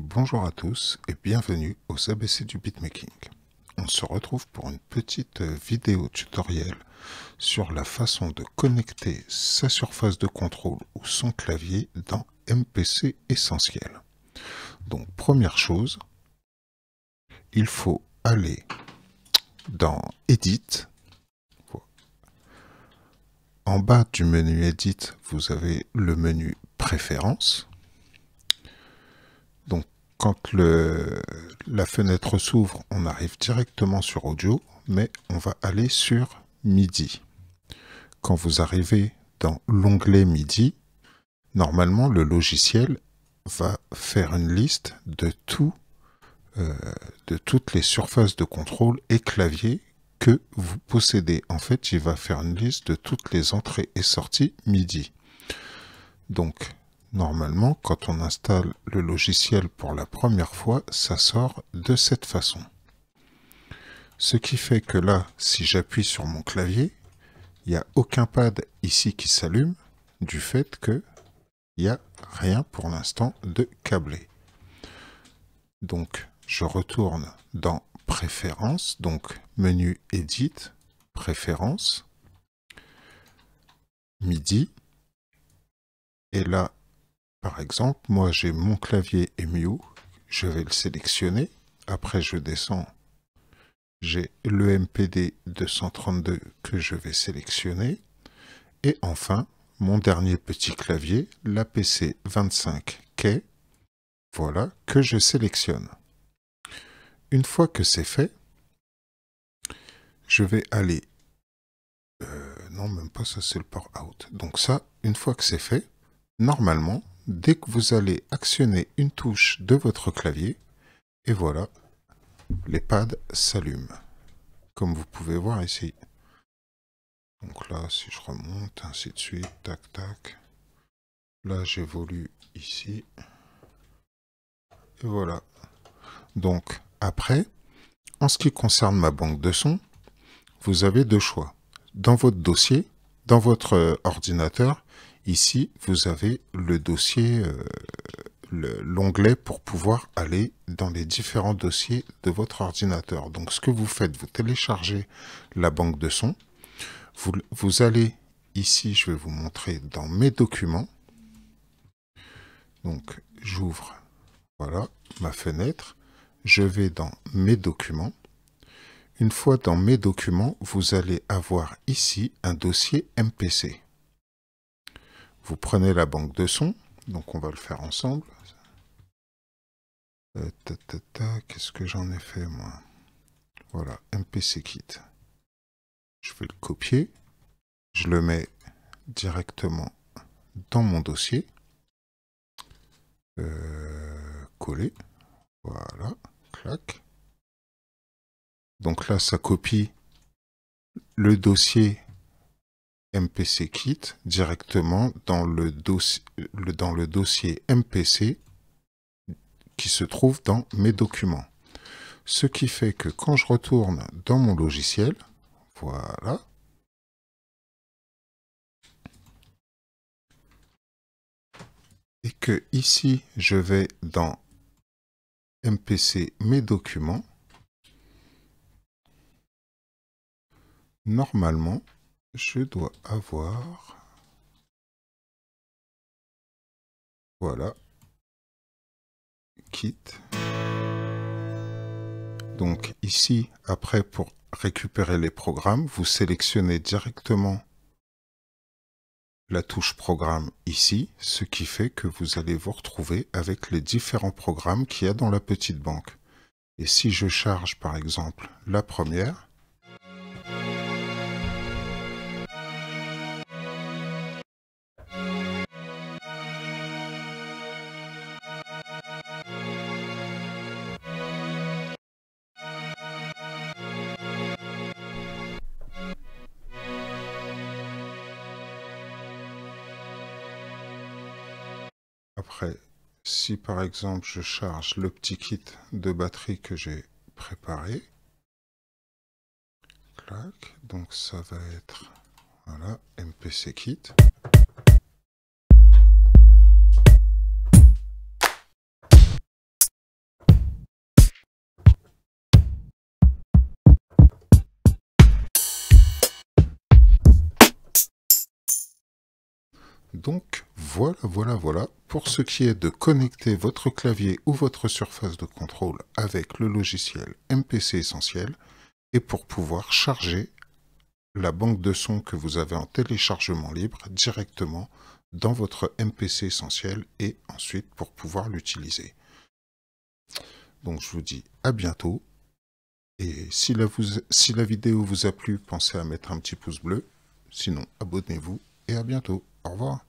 Bonjour à tous et bienvenue au ABC du beatmaking. On se retrouve pour une petite euh, vidéo tutoriel sur la façon de connecter sa surface de contrôle ou son clavier dans MPC Essentiel. Donc première chose, il faut aller dans Edit. En bas du menu Edit, vous avez le menu Préférences quand la fenêtre s'ouvre, on arrive directement sur audio, mais on va aller sur MIDI. Quand vous arrivez dans l'onglet MIDI, normalement le logiciel va faire une liste de, euh, de toutes les surfaces de contrôle et clavier que vous possédez. En fait, il va faire une liste de toutes les entrées et sorties MIDI. Donc, Normalement, quand on installe le logiciel pour la première fois, ça sort de cette façon. Ce qui fait que là, si j'appuie sur mon clavier, il n'y a aucun pad ici qui s'allume du fait que il n'y a rien pour l'instant de câblé. Donc, je retourne dans Préférences, donc menu Edit, Préférences, MIDI, et là, par exemple, moi j'ai mon clavier EMU, je vais le sélectionner, après je descends, j'ai le MPD 232 que je vais sélectionner, et enfin, mon dernier petit clavier, l'APC 25 k voilà, que je sélectionne. Une fois que c'est fait, je vais aller... Euh, non, même pas, ça c'est le port out. Donc ça, une fois que c'est fait, normalement, dès que vous allez actionner une touche de votre clavier. Et voilà, les pads s'allument, comme vous pouvez voir ici. Donc là, si je remonte, ainsi de suite, tac, tac. Là, j'évolue ici. Et voilà. Donc, après, en ce qui concerne ma banque de sons, vous avez deux choix. Dans votre dossier, dans votre ordinateur, Ici, vous avez le dossier, euh, l'onglet pour pouvoir aller dans les différents dossiers de votre ordinateur. Donc, ce que vous faites, vous téléchargez la banque de sons. Vous, vous allez ici, je vais vous montrer dans mes documents. Donc, j'ouvre, voilà, ma fenêtre. Je vais dans mes documents. Une fois dans mes documents, vous allez avoir ici un dossier MPC prenez la banque de son, donc on va le faire ensemble. Euh, qu'est-ce que j'en ai fait moi Voilà, MPC kit. Je vais le copier. Je le mets directement dans mon dossier. Euh, coller. Voilà, clac. Donc là, ça copie le dossier MPC Kit directement dans le, dossier, dans le dossier MPC qui se trouve dans mes documents. Ce qui fait que quand je retourne dans mon logiciel, voilà, et que ici je vais dans MPC mes documents, normalement, je dois avoir... Voilà. kit Donc ici, après, pour récupérer les programmes, vous sélectionnez directement la touche programme ici, ce qui fait que vous allez vous retrouver avec les différents programmes qu'il y a dans la petite banque. Et si je charge par exemple la première, Après, si par exemple je charge le petit kit de batterie que j'ai préparé, donc ça va être voilà, MPC kit. Donc voilà, voilà, voilà. Pour ce qui est de connecter votre clavier ou votre surface de contrôle avec le logiciel MPC Essentiel et pour pouvoir charger la banque de sons que vous avez en téléchargement libre directement dans votre MPC Essentiel et ensuite pour pouvoir l'utiliser. Donc je vous dis à bientôt. Et si la, si la vidéo vous a plu, pensez à mettre un petit pouce bleu. Sinon, abonnez-vous et à bientôt. Au revoir.